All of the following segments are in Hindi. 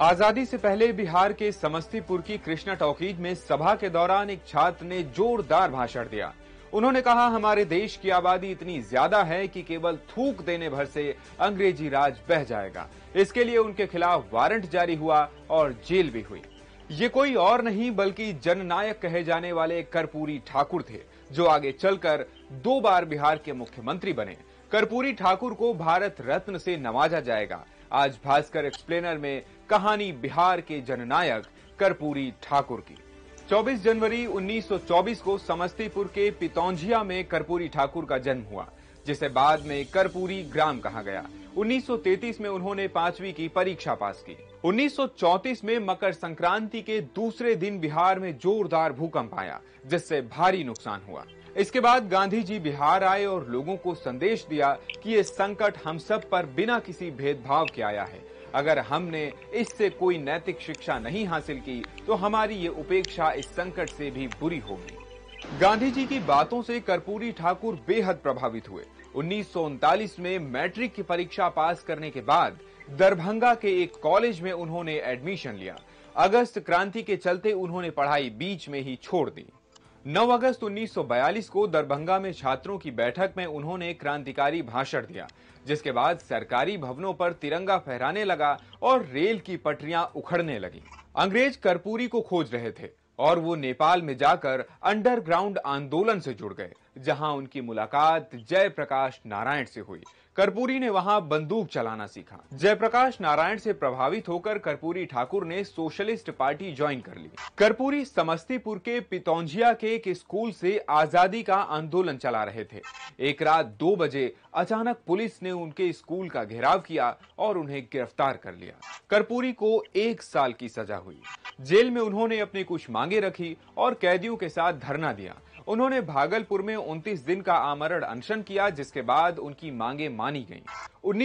आजादी से पहले बिहार के समस्तीपुर की कृष्णा टॉकीज में सभा के दौरान एक छात्र ने जोरदार भाषण दिया उन्होंने कहा हमारे देश की आबादी इतनी ज्यादा है कि केवल थूक देने भर से अंग्रेजी राज बह जाएगा इसके लिए उनके खिलाफ वारंट जारी हुआ और जेल भी हुई ये कोई और नहीं बल्कि जननायक कहे जाने वाले कर्पूरी ठाकुर थे जो आगे चलकर दो बार बिहार के मुख्यमंत्री बने कर्पूरी ठाकुर को भारत रत्न से नवाजा जाएगा आज भास्कर एक्सप्लेनर में कहानी बिहार के जननायक कर्पूरी ठाकुर की 24 जनवरी 1924 को समस्तीपुर के पितौंझिया में कर्पूरी ठाकुर का जन्म हुआ जिसे बाद में करपुरी ग्राम कहा गया 1933 में उन्होंने पांचवी की परीक्षा पास की 1934 में मकर संक्रांति के दूसरे दिन बिहार में जोरदार भूकंप आया जिससे भारी नुकसान हुआ इसके बाद गांधी जी बिहार आए और लोगों को संदेश दिया कि ये संकट हम सब पर बिना किसी भेदभाव के आया है अगर हमने इससे कोई नैतिक शिक्षा नहीं हासिल की तो हमारी ये उपेक्षा इस संकट से भी बुरी होगी गांधी जी की बातों से कर्पूरी ठाकुर बेहद प्रभावित हुए उन्नीस में मैट्रिक की परीक्षा पास करने के बाद दरभंगा के एक कॉलेज में उन्होंने एडमिशन लिया अगस्त क्रांति के चलते उन्होंने पढ़ाई बीच में ही छोड़ दी 9 अगस्त 1942 को दरभंगा में छात्रों की बैठक में उन्होंने क्रांतिकारी भाषण दिया जिसके बाद सरकारी भवनों पर तिरंगा फहराने लगा और रेल की पटरियां उखड़ने लगी अंग्रेज कर्पूरी को खोज रहे थे और वो नेपाल में जाकर अंडरग्राउंड आंदोलन से जुड़ गए जहां उनकी मुलाकात जयप्रकाश नारायण से हुई कर्पूरी ने वहां बंदूक चलाना सीखा जयप्रकाश नारायण से प्रभावित होकर कर्पूरी ठाकुर ने सोशलिस्ट पार्टी ज्वाइन कर ली कर्पूरी समस्तीपुर के पितौंजिया के एक स्कूल से आजादी का आंदोलन चला रहे थे एक रात दो बजे अचानक पुलिस ने उनके स्कूल का घेराव किया और उन्हें गिरफ्तार कर लिया कर्पूरी को एक साल की सजा हुई जेल में उन्होंने अपनी कुछ मांगे रखी और कैदियों के साथ धरना दिया उन्होंने भागलपुर में 29 दिन का आमरण अनशन किया जिसके बाद उनकी मांगे मानी गईं।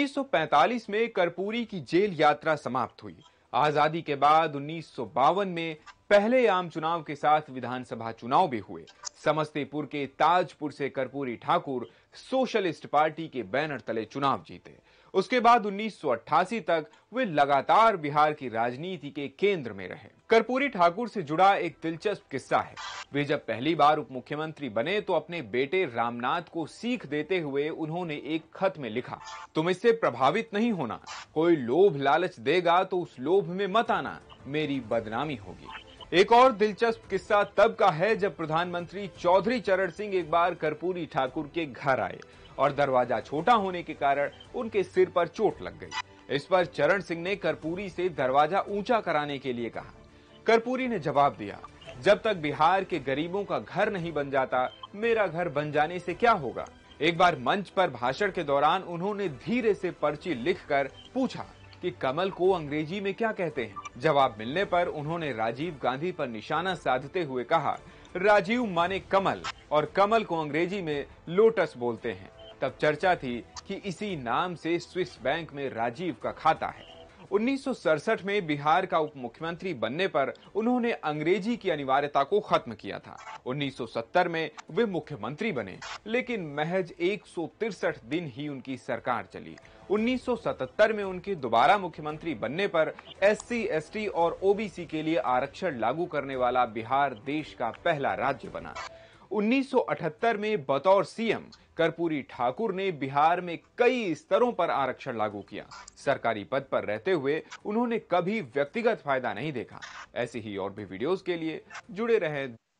1945 में कर्पूरी की जेल यात्रा समाप्त हुई आजादी के बाद उन्नीस में पहले आम चुनाव के साथ विधानसभा चुनाव भी हुए समस्तीपुर के ताजपुर से कर्पूरी ठाकुर सोशलिस्ट पार्टी के बैनर तले चुनाव जीते उसके बाद 1988 तक वे लगातार बिहार की राजनीति के केंद्र में रहे कर्पूरी ठाकुर से जुड़ा एक दिलचस्प किस्सा है वे जब पहली बार उप मुख्यमंत्री बने तो अपने बेटे रामनाथ को सीख देते हुए उन्होंने एक खत में लिखा तुम इससे प्रभावित नहीं होना कोई लोभ लालच देगा तो उस लोभ में मत आना मेरी बदनामी होगी एक और दिलचस्प किस्सा तब का है जब प्रधानमंत्री चौधरी चरण सिंह एक बार कर्पूरी ठाकुर के घर आए और दरवाजा छोटा होने के कारण उनके सिर पर चोट लग गई इस पर चरण सिंह ने कर्पूरी से दरवाजा ऊंचा कराने के लिए कहा कर्पूरी ने जवाब दिया जब तक बिहार के गरीबों का घर नहीं बन जाता मेरा घर बन जाने से क्या होगा एक बार मंच पर भाषण के दौरान उन्होंने धीरे से पर्ची लिखकर पूछा कि कमल को अंग्रेजी में क्या कहते हैं जवाब मिलने पर उन्होंने राजीव गांधी पर निशाना साधते हुए कहा राजीव माने कमल और कमल को अंग्रेजी में लोटस बोलते हैं तब चर्चा थी कि इसी नाम से स्विस बैंक में राजीव का खाता है उन्नीस में बिहार का उप मुख्यमंत्री बनने पर उन्होंने अंग्रेजी की अनिवार्यता को खत्म किया था 1970 में वे मुख्यमंत्री बने लेकिन महज एक दिन ही उनकी सरकार चली 1977 में उनके दोबारा मुख्यमंत्री बनने पर एस सी और ओबीसी के लिए आरक्षण लागू करने वाला बिहार देश का पहला राज्य बना 1978 में बतौर सीएम कर्पूरी ठाकुर ने बिहार में कई स्तरों पर आरक्षण लागू किया सरकारी पद पर रहते हुए उन्होंने कभी व्यक्तिगत फायदा नहीं देखा ऐसी ही और भी वीडियोस के लिए जुड़े रहें